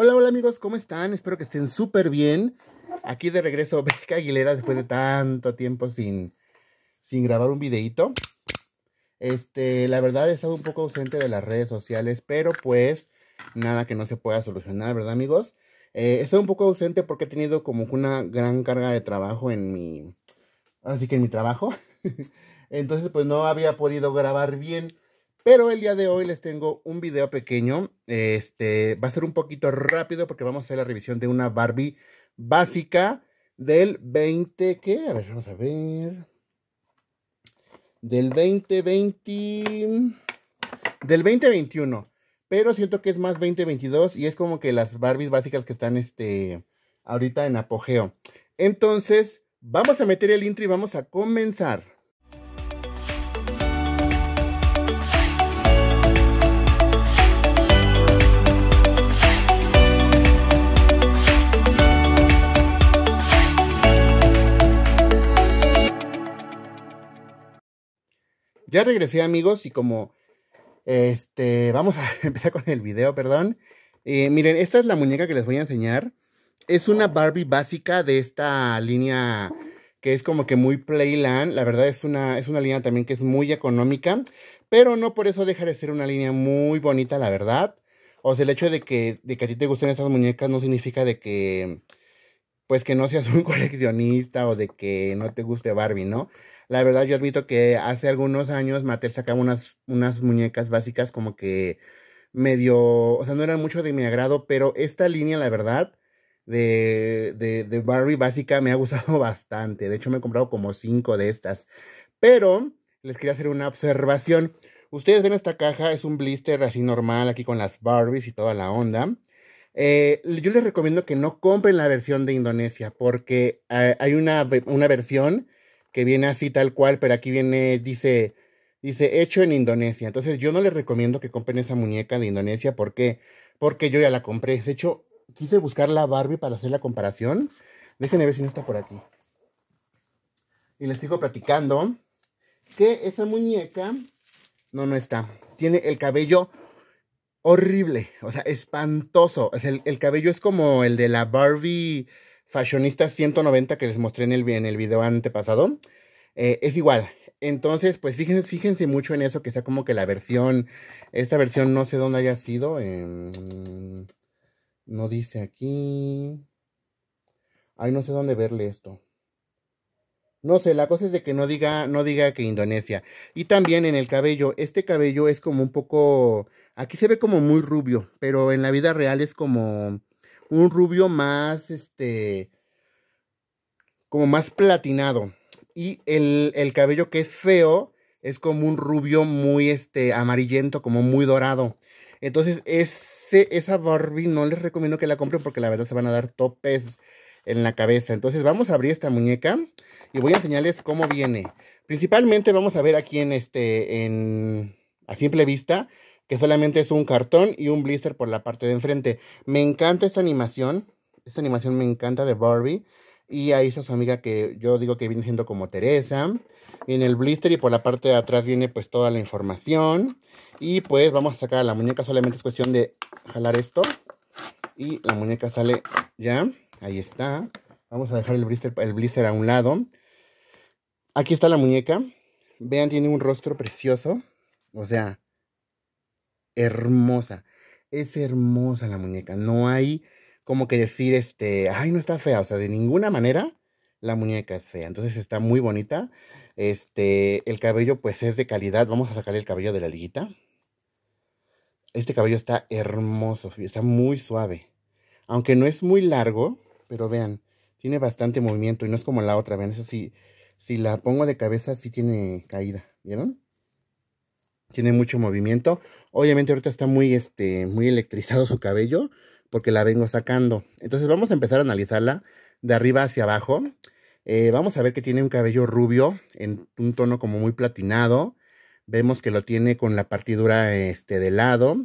Hola, hola amigos, ¿cómo están? Espero que estén súper bien. Aquí de regreso Beca Aguilera después de tanto tiempo sin, sin grabar un videíto. Este, la verdad he estado un poco ausente de las redes sociales, pero pues nada que no se pueda solucionar, ¿verdad amigos? Eh, he estado un poco ausente porque he tenido como una gran carga de trabajo en mi... Así que en mi trabajo. Entonces pues no había podido grabar bien. Pero el día de hoy les tengo un video pequeño. Este va a ser un poquito rápido porque vamos a hacer la revisión de una Barbie básica del 20. ¿Qué? A ver, vamos a ver. Del 2020. Del 2021. Pero siento que es más 2022 y es como que las Barbies básicas que están este, ahorita en apogeo. Entonces, vamos a meter el intro y vamos a comenzar. Ya regresé, amigos, y como este, vamos a empezar con el video, perdón. Eh, miren, esta es la muñeca que les voy a enseñar. Es una Barbie básica de esta línea que es como que muy Playland. La verdad es una, es una línea también que es muy económica, pero no por eso deja de ser una línea muy bonita, la verdad. O sea, el hecho de que, de que a ti te gusten esas muñecas no significa de que, pues que no seas un coleccionista o de que no te guste Barbie, ¿no? La verdad, yo admito que hace algunos años Mattel sacaba unas, unas muñecas básicas como que medio, o sea, no eran mucho de mi agrado, pero esta línea, la verdad, de, de, Barbie básica me ha gustado bastante. De hecho, me he comprado como cinco de estas. Pero les quería hacer una observación. Ustedes ven esta caja, es un blister así normal, aquí con las Barbies y toda la onda. Eh, yo les recomiendo que no compren la versión de Indonesia porque eh, hay una, una versión que viene así tal cual, pero aquí viene, dice, dice, hecho en Indonesia. Entonces yo no les recomiendo que compren esa muñeca de Indonesia. ¿Por qué? Porque yo ya la compré. De hecho, quise buscar la Barbie para hacer la comparación. Déjenme ver si no está por aquí. Y les sigo platicando que esa muñeca, no, no está. Tiene el cabello horrible, o sea, espantoso. el cabello es como el de la Barbie fashionistas 190 que les mostré en el, video antepasado, eh, es igual. Entonces, pues fíjense, fíjense mucho en eso, que sea como que la versión, esta versión no sé dónde haya sido, em, no dice aquí, ay, no sé dónde verle esto. No sé, la cosa es de que no diga, no diga que Indonesia. Y también en el cabello, este cabello es como un poco, aquí se ve como muy rubio, pero en la vida real es como, un rubio más, este, como más platinado. Y el, el cabello que es feo es como un rubio muy, este, amarillento, como muy dorado. Entonces, ese, esa Barbie no les recomiendo que la compren porque la verdad se van a dar topes en la cabeza. Entonces, vamos a abrir esta muñeca y voy a enseñarles cómo viene. Principalmente vamos a ver aquí en este, en, a simple vista, que solamente es un cartón y un blister por la parte de enfrente. Me encanta esta animación, esta animación me encanta de Barbie. Y ahí está su amiga que yo digo que viene siendo como Teresa. en el blister y por la parte de atrás viene pues toda la información. Y pues vamos a sacar la muñeca, solamente es cuestión de jalar esto. Y la muñeca sale ya, ahí está. Vamos a dejar el el blister a un lado. Aquí está la muñeca. Vean, tiene un rostro precioso. O sea, hermosa. Es hermosa la muñeca. No hay como que decir, este, ay, no está fea. O sea, de ninguna manera la muñeca es fea. Entonces está muy bonita. Este, el cabello pues es de calidad. Vamos a sacar el cabello de la liguita. Este cabello está hermoso, está muy suave. Aunque no es muy largo, pero vean, tiene bastante movimiento y no es como la otra. Vean, eso sí, si la pongo de cabeza sí tiene caída, ¿vieron? tiene mucho movimiento. Obviamente ahorita está muy, este, muy electrizado su cabello porque la vengo sacando. Entonces vamos a empezar a analizarla de arriba hacia abajo. Eh, vamos a ver que tiene un cabello rubio en un tono como muy platinado. Vemos que lo tiene con la partidura este, de lado.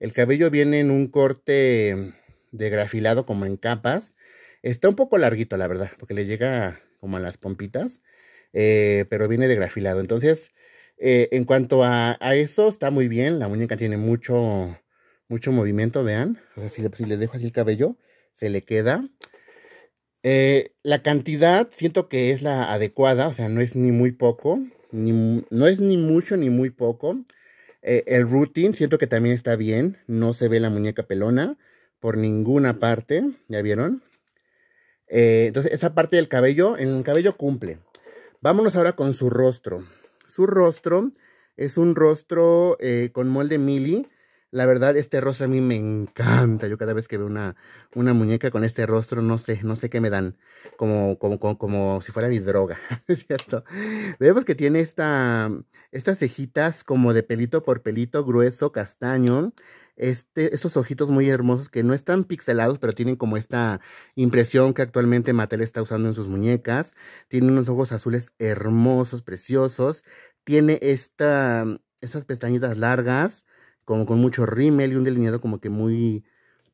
El cabello viene en un corte de grafilado como en capas. Está un poco larguito, la verdad, porque le llega como a las pompitas. Eh, pero viene de grafilado. Entonces, eh, en cuanto a, eso, está muy bien. La muñeca tiene mucho, mucho movimiento, vean. si, le, dejo así el cabello, se le queda. Eh, la cantidad siento que es la adecuada, o sea, no es ni muy poco, ni, no es ni mucho ni muy poco. Eh, el routine siento que también está bien, no se ve la muñeca pelona por ninguna parte, ¿ya vieron? entonces, esa parte del cabello, en el cabello cumple. Vámonos ahora con su rostro. Su rostro es un rostro eh, con molde mili. La verdad, este rostro a mí me encanta. Yo cada vez que veo una, una muñeca con este rostro, no sé, no sé qué me dan. Como, como, como, como si fuera mi droga, cierto? Vemos que tiene esta, estas cejitas como de pelito por pelito, grueso, castaño. Este, estos ojitos muy hermosos que no están pixelados, pero tienen como esta impresión que actualmente Mattel está usando en sus muñecas. Tiene unos ojos azules hermosos, preciosos. Tiene esta, esas pestañitas largas, como con mucho rímel y un delineado como que muy,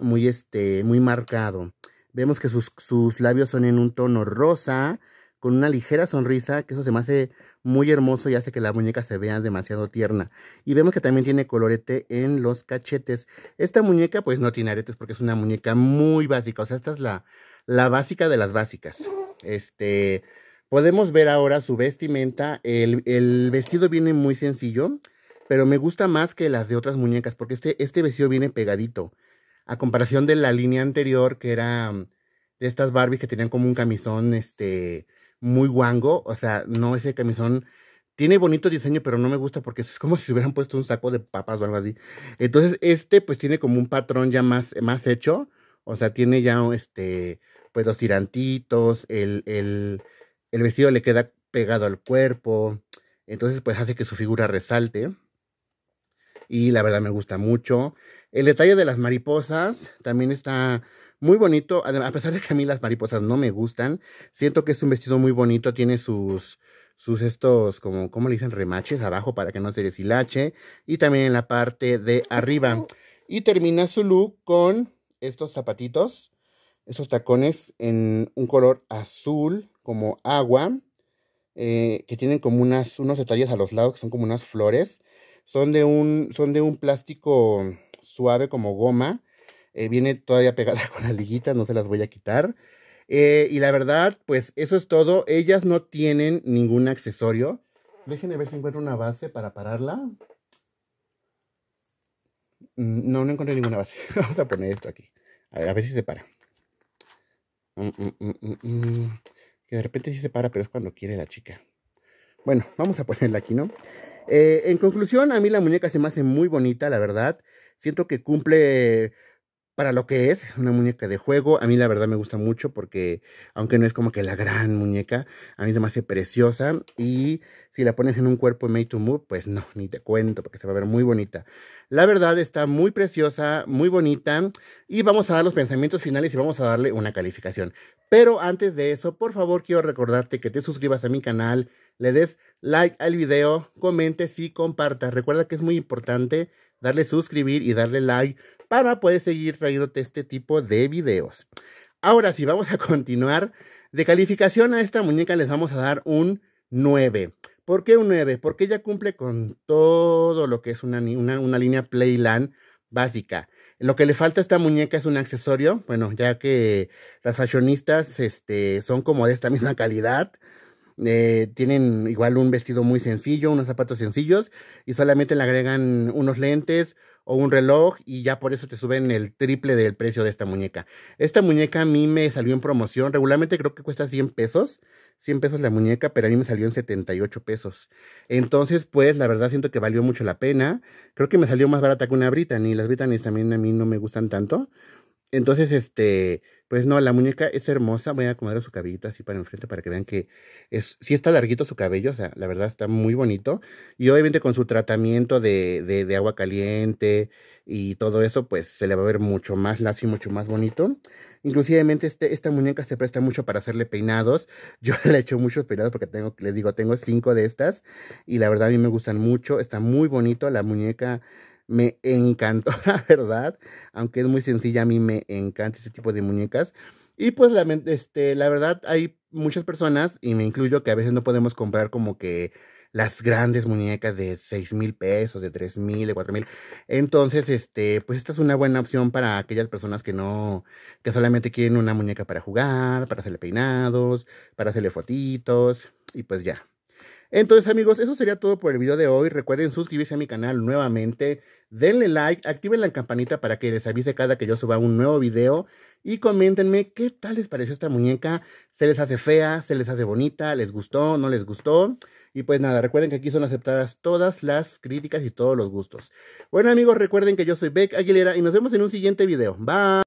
muy, este, muy marcado. Vemos que sus, sus labios son en un tono rosa con una ligera sonrisa, que eso se me hace muy hermoso y hace que la muñeca se vea demasiado tierna. Y vemos que también tiene colorete en los cachetes. Esta muñeca pues no tiene aretes porque es una muñeca muy básica, o sea, esta es la, la básica de las básicas. Este, podemos ver ahora su vestimenta, el, el vestido viene muy sencillo, pero me gusta más que las de otras muñecas porque este, este vestido viene pegadito. A comparación de la línea anterior, que era mm, de estas Barbies que tenían como un camisón, este, muy guango, o sea, no ese camisón. Tiene bonito diseño, pero no me gusta porque es como si se hubieran puesto un saco de papas o algo así. Entonces, este pues tiene como un patrón ya más, más hecho. O sea, tiene ya este, pues los tirantitos, el, el, el vestido le queda pegado al cuerpo. Entonces, pues hace que su figura resalte. Y la verdad me gusta mucho. El detalle de las mariposas también está muy bonito. A pesar de que a mí las mariposas no me gustan, siento que es un vestido muy bonito. Tiene sus, sus estos, como, ¿cómo le dicen? Remaches abajo para que no se deshilache. Y también en la parte de arriba. Y termina su look con estos zapatitos, estos tacones en un color azul, como agua. Eh, que tienen como unas, unos detalles a los lados que son como unas flores. Son de un, son de un plástico suave como goma eh, viene todavía pegada con la liguita. no se las voy a quitar. Eh, y la verdad, pues eso es todo. Ellas no tienen ningún accesorio. Déjenme ver si encuentro una base para pararla. Mm, no, no encontré ninguna base. Vamos a poner esto aquí. A ver, a ver si se para. Mm, mm, que de repente sí se para, pero es cuando quiere la chica. Bueno, vamos a ponerla aquí, ¿no? Eh, en conclusión, a mí la muñeca se me hace muy bonita, la verdad. Siento que cumple para lo que es, es una muñeca de juego. A mí la verdad me gusta mucho porque, aunque no es como que la gran muñeca, a mí me hace preciosa. Y si la pones en un cuerpo made to move, pues no, ni te cuento porque se va a ver muy bonita. La verdad está muy preciosa, muy bonita. Y vamos a dar los pensamientos finales y vamos a darle una calificación. Pero antes de eso, por favor, quiero recordarte que te suscribas a mi canal, le des like al video, comentes y compartas. Recuerda que es muy importante darle suscribir y darle like para poder seguir trayéndote este tipo de videos. Ahora sí, vamos a continuar. De calificación a esta muñeca les vamos a dar un 9. ¿Por qué un 9? Porque ella cumple con todo lo que es una, línea Playland básica. Lo que le falta a esta muñeca es un accesorio, bueno, ya que las fashionistas este, son como de esta misma calidad. Eh, tienen igual un vestido muy sencillo, unos zapatos sencillos y solamente le agregan unos lentes, o un reloj y ya por eso te suben el triple del precio de esta muñeca. Esta muñeca a mí me salió en promoción, regularmente creo que cuesta 100 pesos, 100 pesos la muñeca, pero a mí me salió en 78 pesos. Entonces, pues, la verdad siento que valió mucho la pena. Creo que me salió más barata que una Britanny. Las Britannies también a mí no me gustan tanto. Entonces, este, pues no, la muñeca es hermosa. Voy a acomodar su cabellito así para enfrente para que vean que es, sí está larguito su cabello. O sea, la verdad está muy bonito. Y obviamente con su tratamiento de, agua caliente y todo eso, pues se le va a ver mucho más lacio y mucho más bonito. Inclusivemente este, esta muñeca se presta mucho para hacerle peinados. Yo le he hecho muchos peinados porque tengo, les digo, tengo cinco de estas. Y la verdad a mí me gustan mucho. Está muy bonito la muñeca. Me encantó, la verdad. Aunque es muy sencilla, a mí me encanta este tipo de muñecas. Y pues la, este, la verdad hay muchas personas, y me incluyo, que a veces no podemos comprar como que las grandes muñecas de 6 mil pesos, de 3 mil, de 4 mil. Entonces, este, pues esta es una buena opción para aquellas personas que no, que solamente quieren una muñeca para jugar, para hacerle peinados, para hacerle fotitos, y pues ya. Entonces amigos, eso sería todo por el video de hoy. Recuerden suscribirse a mi canal nuevamente, denle like, activen la campanita para que les avise cada que yo suba un nuevo video y coméntenme qué tal les pareció esta muñeca, se les hace fea, se les hace bonita, les gustó, no les gustó. Y pues nada, recuerden que aquí son aceptadas todas las críticas y todos los gustos. Bueno amigos, recuerden que yo soy Beck Aguilera y nos vemos en un siguiente video. Bye.